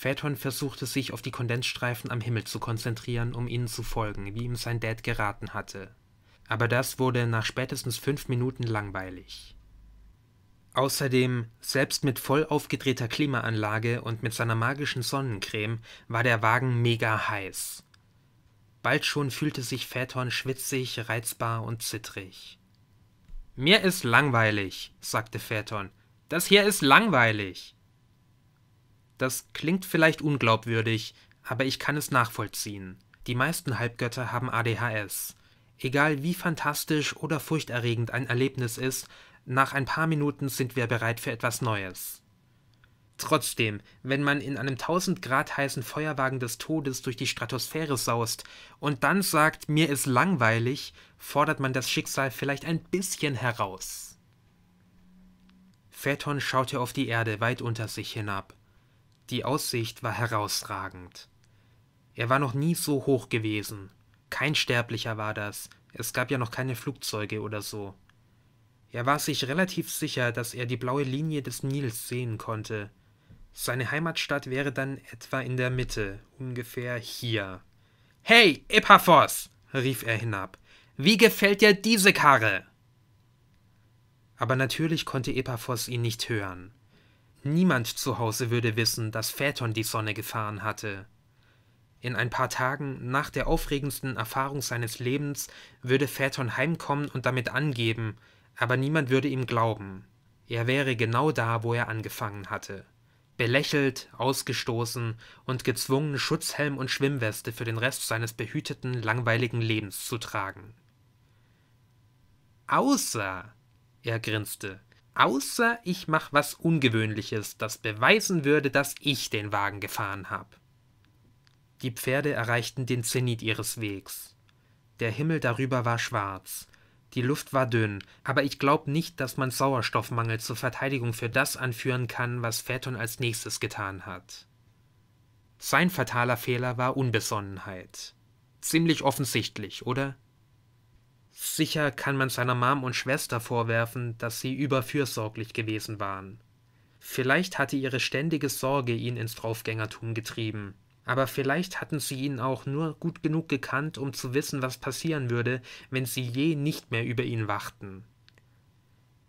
Phaeton versuchte sich auf die Kondensstreifen am Himmel zu konzentrieren, um ihnen zu folgen, wie ihm sein Dad geraten hatte. Aber das wurde nach spätestens fünf Minuten langweilig. Außerdem, selbst mit voll aufgedrehter Klimaanlage und mit seiner magischen Sonnencreme war der Wagen mega heiß. Bald schon fühlte sich Phaeton schwitzig, reizbar und zittrig. Mir ist langweilig, sagte Phaeton. Das hier ist langweilig. Das klingt vielleicht unglaubwürdig, aber ich kann es nachvollziehen. Die meisten Halbgötter haben ADHS. Egal wie fantastisch oder furchterregend ein Erlebnis ist, nach ein paar Minuten sind wir bereit für etwas Neues. Trotzdem, wenn man in einem 1000 Grad heißen Feuerwagen des Todes durch die Stratosphäre saust und dann sagt, mir ist langweilig, fordert man das Schicksal vielleicht ein bisschen heraus. Phaeton schaute auf die Erde weit unter sich hinab. Die Aussicht war herausragend. Er war noch nie so hoch gewesen. Kein Sterblicher war das, es gab ja noch keine Flugzeuge oder so. Er war sich relativ sicher, dass er die blaue Linie des Nils sehen konnte. Seine Heimatstadt wäre dann etwa in der Mitte, ungefähr hier. Hey, Epaphos! rief er hinab. Wie gefällt dir diese Karre? Aber natürlich konnte Epaphos ihn nicht hören. Niemand zu Hause würde wissen, dass Phaeton die Sonne gefahren hatte. In ein paar Tagen nach der aufregendsten Erfahrung seines Lebens würde Phaeton heimkommen und damit angeben, aber niemand würde ihm glauben. Er wäre genau da, wo er angefangen hatte. Belächelt, ausgestoßen und gezwungen, Schutzhelm und Schwimmweste für den Rest seines behüteten, langweiligen Lebens zu tragen. Außer, er grinste, außer ich mache was Ungewöhnliches, das beweisen würde, dass ich den Wagen gefahren habe. Die Pferde erreichten den Zenit ihres Wegs. Der Himmel darüber war schwarz. Die Luft war dünn, aber ich glaube nicht, dass man Sauerstoffmangel zur Verteidigung für das anführen kann, was Phaeton als nächstes getan hat. Sein fataler Fehler war Unbesonnenheit. Ziemlich offensichtlich, oder? Sicher kann man seiner Mom und Schwester vorwerfen, dass sie überfürsorglich gewesen waren. Vielleicht hatte ihre ständige Sorge ihn ins Draufgängertum getrieben, aber vielleicht hatten sie ihn auch nur gut genug gekannt, um zu wissen, was passieren würde, wenn sie je nicht mehr über ihn wachten.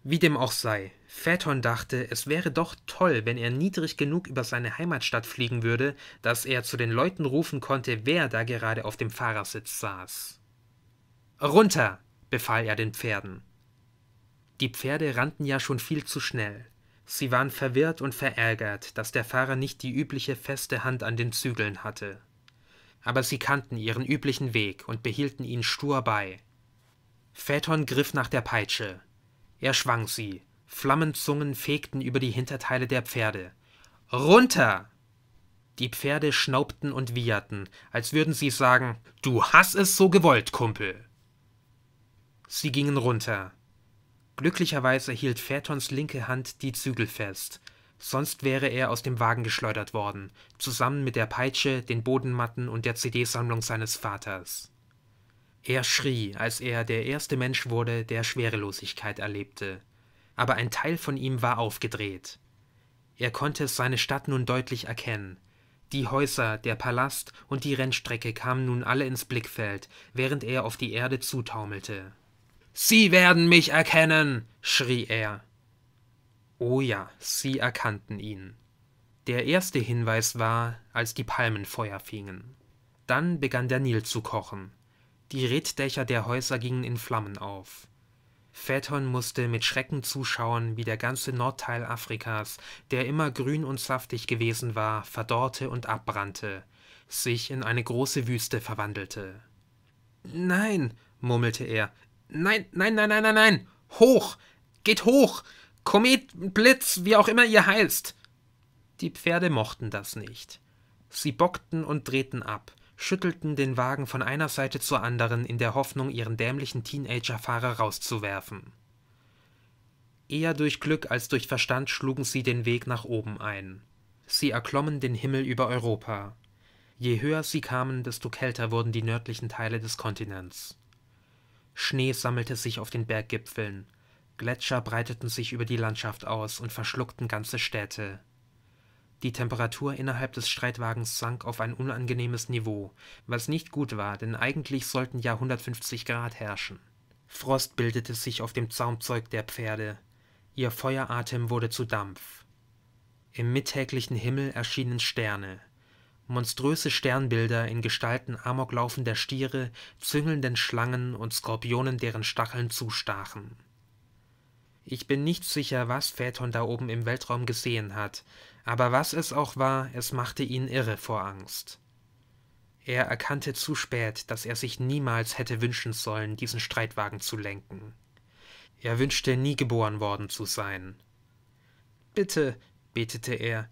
Wie dem auch sei, Phaeton dachte, es wäre doch toll, wenn er niedrig genug über seine Heimatstadt fliegen würde, dass er zu den Leuten rufen konnte, wer da gerade auf dem Fahrersitz saß. Runter! befahl er den Pferden. Die Pferde rannten ja schon viel zu schnell. Sie waren verwirrt und verärgert, dass der Fahrer nicht die übliche feste Hand an den Zügeln hatte. Aber sie kannten ihren üblichen Weg und behielten ihn stur bei. Phaeton griff nach der Peitsche. Er schwang sie. Flammenzungen fegten über die Hinterteile der Pferde. Runter! Die Pferde schnaubten und wieherten, als würden sie sagen: Du hast es so gewollt, Kumpel! Sie gingen runter. Glücklicherweise hielt Phaetons linke Hand die Zügel fest, sonst wäre er aus dem Wagen geschleudert worden, zusammen mit der Peitsche, den Bodenmatten und der CD-Sammlung seines Vaters. Er schrie, als er der erste Mensch wurde, der Schwerelosigkeit erlebte. Aber ein Teil von ihm war aufgedreht. Er konnte seine Stadt nun deutlich erkennen. Die Häuser, der Palast und die Rennstrecke kamen nun alle ins Blickfeld, während er auf die Erde zutaumelte. Sie werden mich erkennen, schrie er. Oh ja, sie erkannten ihn. Der erste Hinweis war, als die Palmen Feuer fingen. Dann begann der Nil zu kochen. Die Rittdächer der Häuser gingen in Flammen auf. Phaeton musste mit Schrecken zuschauen, wie der ganze Nordteil Afrikas, der immer grün und saftig gewesen war, verdorrte und abbrannte, sich in eine große Wüste verwandelte. Nein, murmelte er, Nein, nein, nein, nein, nein, nein. Hoch! Geht hoch! Komet, Blitz, wie auch immer ihr heißt! Die Pferde mochten das nicht. Sie bockten und drehten ab, schüttelten den Wagen von einer Seite zur anderen in der Hoffnung, ihren dämlichen Teenagerfahrer rauszuwerfen. Eher durch Glück als durch Verstand schlugen sie den Weg nach oben ein. Sie erklommen den Himmel über Europa. Je höher sie kamen, desto kälter wurden die nördlichen Teile des Kontinents. Schnee sammelte sich auf den Berggipfeln, Gletscher breiteten sich über die Landschaft aus und verschluckten ganze Städte. Die Temperatur innerhalb des Streitwagens sank auf ein unangenehmes Niveau, was nicht gut war, denn eigentlich sollten ja 150 Grad herrschen. Frost bildete sich auf dem Zaumzeug der Pferde. Ihr Feueratem wurde zu Dampf. Im mittäglichen Himmel erschienen Sterne. Monströse Sternbilder in Gestalten amoklaufender Stiere, züngelnden Schlangen und Skorpionen, deren Stacheln zustachen. Ich bin nicht sicher, was Phaethon da oben im Weltraum gesehen hat, aber was es auch war, es machte ihn irre vor Angst. Er erkannte zu spät, dass er sich niemals hätte wünschen sollen, diesen Streitwagen zu lenken. Er wünschte, nie geboren worden zu sein. Bitte, betete er,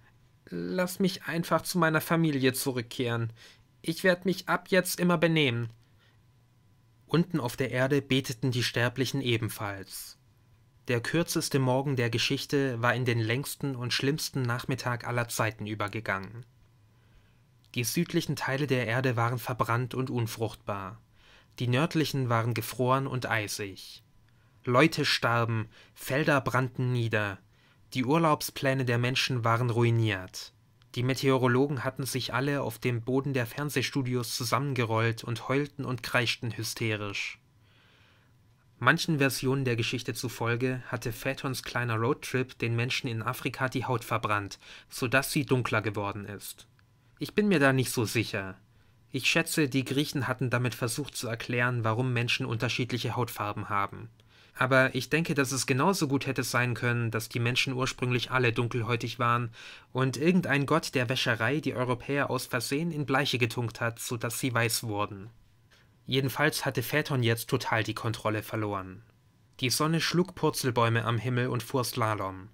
lass mich einfach zu meiner Familie zurückkehren. Ich werde mich ab jetzt immer benehmen. Unten auf der Erde beteten die Sterblichen ebenfalls. Der kürzeste Morgen der Geschichte war in den längsten und schlimmsten Nachmittag aller Zeiten übergegangen. Die südlichen Teile der Erde waren verbrannt und unfruchtbar. Die nördlichen waren gefroren und eisig. Leute starben, Felder brannten nieder, die Urlaubspläne der Menschen waren ruiniert. Die Meteorologen hatten sich alle auf dem Boden der Fernsehstudios zusammengerollt und heulten und kreischten hysterisch. Manchen Versionen der Geschichte zufolge hatte Phaetons kleiner Roadtrip den Menschen in Afrika die Haut verbrannt, sodass sie dunkler geworden ist. Ich bin mir da nicht so sicher. Ich schätze, die Griechen hatten damit versucht zu erklären, warum Menschen unterschiedliche Hautfarben haben aber ich denke, dass es genauso gut hätte sein können, dass die Menschen ursprünglich alle dunkelhäutig waren und irgendein Gott der Wäscherei die Europäer aus Versehen in Bleiche getunkt hat, sodass sie weiß wurden. Jedenfalls hatte Phaeton jetzt total die Kontrolle verloren. Die Sonne schlug Purzelbäume am Himmel und fuhr Slalom.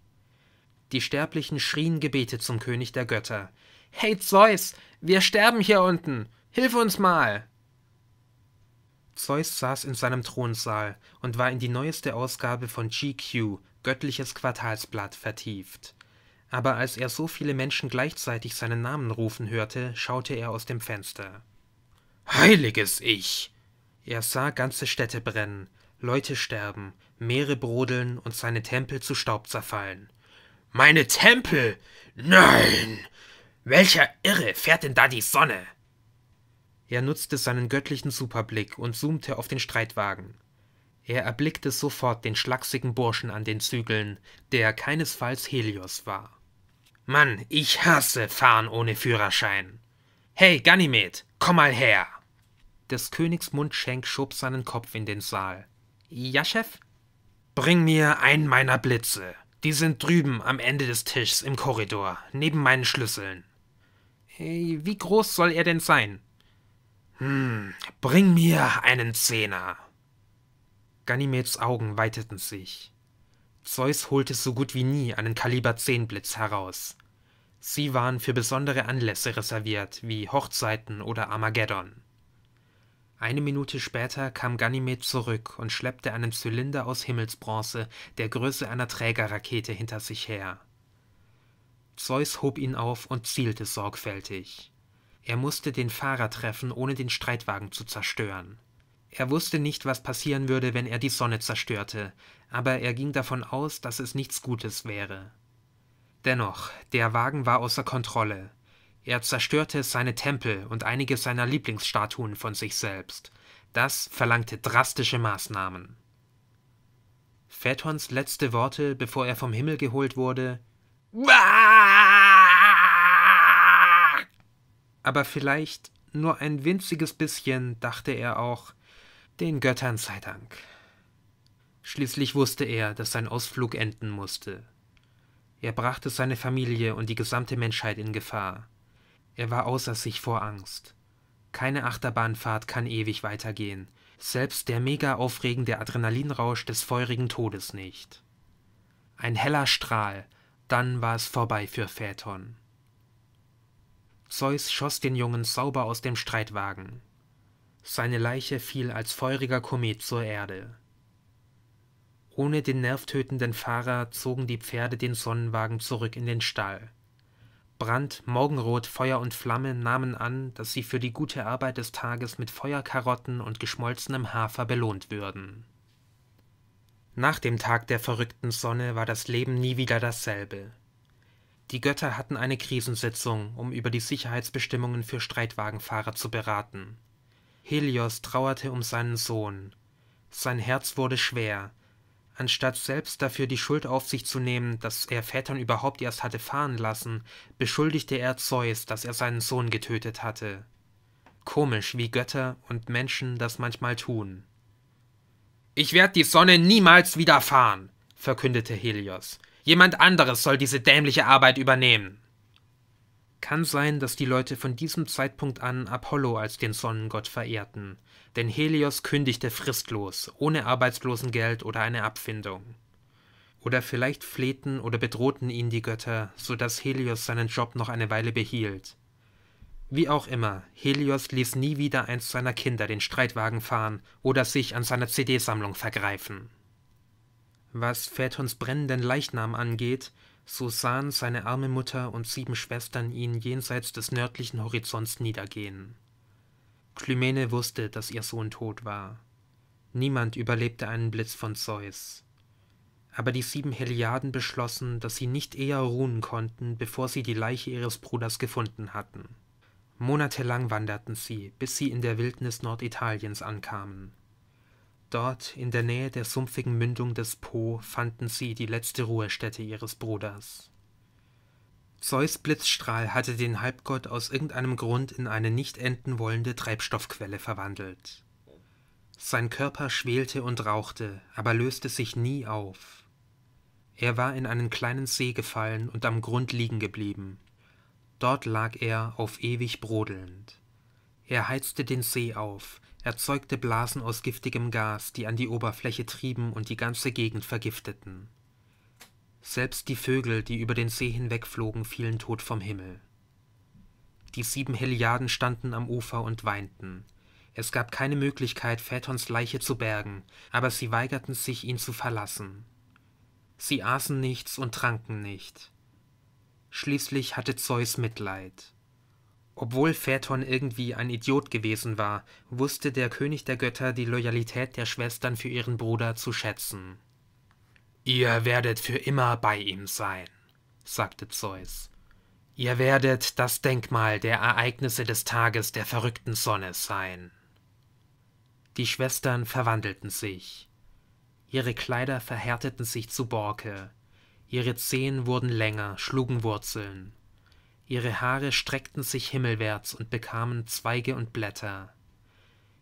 Die Sterblichen schrien Gebete zum König der Götter. Hey Zeus, wir sterben hier unten! Hilf uns mal! Zeus saß in seinem Thronsaal und war in die neueste Ausgabe von GQ, Göttliches Quartalsblatt, vertieft. Aber als er so viele Menschen gleichzeitig seinen Namen rufen hörte, schaute er aus dem Fenster. Heiliges Ich! Er sah ganze Städte brennen, Leute sterben, Meere brodeln und seine Tempel zu Staub zerfallen. Meine Tempel! Nein! Welcher Irre fährt denn da die Sonne? Er nutzte seinen göttlichen Superblick und zoomte auf den Streitwagen. Er erblickte sofort den schlachsigen Burschen an den Zügeln, der keinesfalls Helios war. Mann, ich hasse Fahren ohne Führerschein. Hey, Ganymed, komm mal her! Des Königs Mundschenk schob seinen Kopf in den Saal. Ja, Chef? Bring mir einen meiner Blitze. Die sind drüben am Ende des Tischs im Korridor, neben meinen Schlüsseln. Hey, wie groß soll er denn sein? Hm, bring mir einen Zehner. Ganymedes Augen weiteten sich. Zeus holte so gut wie nie einen Kaliber 10 Blitz heraus. Sie waren für besondere Anlässe reserviert, wie Hochzeiten oder Armageddon. Eine Minute später kam Ganymed zurück und schleppte einen Zylinder aus Himmelsbronze der Größe einer Trägerrakete hinter sich her. Zeus hob ihn auf und zielte sorgfältig. Er musste den Fahrer treffen, ohne den Streitwagen zu zerstören. Er wusste nicht, was passieren würde, wenn er die Sonne zerstörte, aber er ging davon aus, dass es nichts Gutes wäre. Dennoch, der Wagen war außer Kontrolle. Er zerstörte seine Tempel und einige seiner Lieblingsstatuen von sich selbst. Das verlangte drastische Maßnahmen. Phaethons letzte Worte, bevor er vom Himmel geholt wurde, Wah! aber vielleicht nur ein winziges bisschen, dachte er auch, den Göttern sei Dank. Schließlich wusste er, dass sein Ausflug enden musste. Er brachte seine Familie und die gesamte Menschheit in Gefahr. Er war außer sich vor Angst. Keine Achterbahnfahrt kann ewig weitergehen, selbst der mega aufregende Adrenalinrausch des feurigen Todes nicht. Ein heller Strahl, dann war es vorbei für Phaeton. Zeus schoss den Jungen sauber aus dem Streitwagen. Seine Leiche fiel als feuriger Komet zur Erde. Ohne den nervtötenden Fahrer zogen die Pferde den Sonnenwagen zurück in den Stall. Brand, Morgenrot, Feuer und Flamme nahmen an, dass sie für die gute Arbeit des Tages mit Feuerkarotten und geschmolzenem Hafer belohnt würden. Nach dem Tag der verrückten Sonne war das Leben nie wieder dasselbe. Die Götter hatten eine Krisensitzung, um über die Sicherheitsbestimmungen für Streitwagenfahrer zu beraten. Helios trauerte um seinen Sohn. Sein Herz wurde schwer. Anstatt selbst dafür die Schuld auf sich zu nehmen, dass er Vätern überhaupt erst hatte fahren lassen, beschuldigte er Zeus, dass er seinen Sohn getötet hatte. Komisch, wie Götter und Menschen das manchmal tun. Ich werde die Sonne niemals wiederfahren, verkündete Helios. Jemand anderes soll diese dämliche Arbeit übernehmen. Kann sein, dass die Leute von diesem Zeitpunkt an Apollo als den Sonnengott verehrten, denn Helios kündigte fristlos, ohne Arbeitslosengeld oder eine Abfindung. Oder vielleicht flehten oder bedrohten ihn die Götter, so dass Helios seinen Job noch eine Weile behielt. Wie auch immer, Helios ließ nie wieder eins seiner Kinder den Streitwagen fahren oder sich an seiner CD-Sammlung vergreifen. Was Phaetons brennenden Leichnam angeht, so sahen seine arme Mutter und sieben Schwestern ihn jenseits des nördlichen Horizonts niedergehen. Klymene wusste, dass ihr Sohn tot war. Niemand überlebte einen Blitz von Zeus. Aber die sieben Heliaden beschlossen, dass sie nicht eher ruhen konnten, bevor sie die Leiche ihres Bruders gefunden hatten. Monatelang wanderten sie, bis sie in der Wildnis Norditaliens ankamen. Dort, in der Nähe der sumpfigen Mündung des Po, fanden sie die letzte Ruhestätte ihres Bruders. Zeus Blitzstrahl hatte den Halbgott aus irgendeinem Grund in eine nicht enden wollende Treibstoffquelle verwandelt. Sein Körper schwelte und rauchte, aber löste sich nie auf. Er war in einen kleinen See gefallen und am Grund liegen geblieben. Dort lag er auf ewig brodelnd. Er heizte den See auf, erzeugte Blasen aus giftigem Gas, die an die Oberfläche trieben und die ganze Gegend vergifteten. Selbst die Vögel, die über den See hinwegflogen, fielen tot vom Himmel. Die sieben Heliaden standen am Ufer und weinten. Es gab keine Möglichkeit, Phaetons Leiche zu bergen, aber sie weigerten sich, ihn zu verlassen. Sie aßen nichts und tranken nicht. Schließlich hatte Zeus Mitleid. Obwohl Phaeton irgendwie ein Idiot gewesen war, wusste der König der Götter die Loyalität der Schwestern für ihren Bruder zu schätzen. »Ihr werdet für immer bei ihm sein«, sagte Zeus. »Ihr werdet das Denkmal der Ereignisse des Tages der verrückten Sonne sein.« Die Schwestern verwandelten sich. Ihre Kleider verhärteten sich zu Borke. Ihre Zehen wurden länger, schlugen Wurzeln ihre Haare streckten sich himmelwärts und bekamen Zweige und Blätter.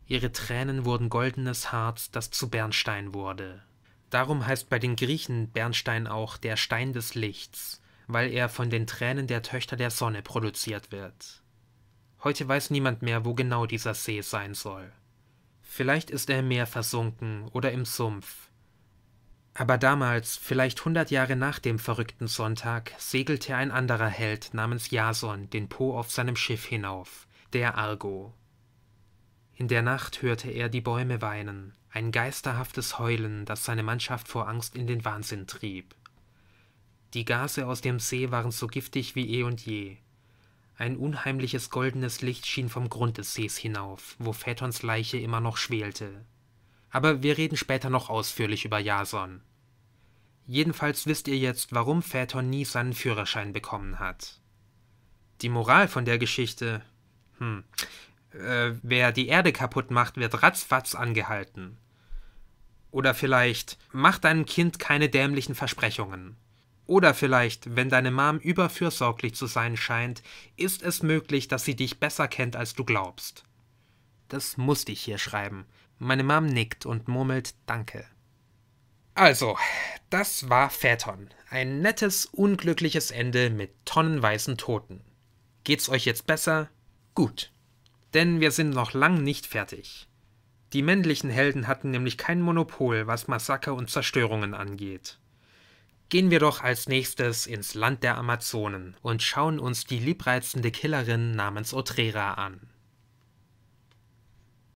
Ihre Tränen wurden goldenes Harz, das zu Bernstein wurde. Darum heißt bei den Griechen Bernstein auch der Stein des Lichts, weil er von den Tränen der Töchter der Sonne produziert wird. Heute weiß niemand mehr, wo genau dieser See sein soll. Vielleicht ist er im Meer versunken oder im Sumpf, aber damals, vielleicht hundert Jahre nach dem verrückten Sonntag, segelte ein anderer Held namens Jason den Po auf seinem Schiff hinauf, der Argo. In der Nacht hörte er die Bäume weinen, ein geisterhaftes Heulen, das seine Mannschaft vor Angst in den Wahnsinn trieb. Die Gase aus dem See waren so giftig wie eh und je. Ein unheimliches goldenes Licht schien vom Grund des Sees hinauf, wo Phaetons Leiche immer noch schwelte aber wir reden später noch ausführlich über Jason. Jedenfalls wisst ihr jetzt, warum Phaeton nie seinen Führerschein bekommen hat. Die Moral von der Geschichte? Hm. Äh, wer die Erde kaputt macht, wird ratzfatz angehalten. Oder vielleicht, mach deinem Kind keine dämlichen Versprechungen. Oder vielleicht, wenn deine Mom überfürsorglich zu sein scheint, ist es möglich, dass sie dich besser kennt, als du glaubst. Das musste ich hier schreiben. Meine Mom nickt und murmelt Danke. Also, das war Phaeton. Ein nettes, unglückliches Ende mit tonnenweißen Toten. Geht's euch jetzt besser? Gut. Denn wir sind noch lang nicht fertig. Die männlichen Helden hatten nämlich kein Monopol, was Massaker und Zerstörungen angeht. Gehen wir doch als nächstes ins Land der Amazonen und schauen uns die liebreizende Killerin namens Otrera an.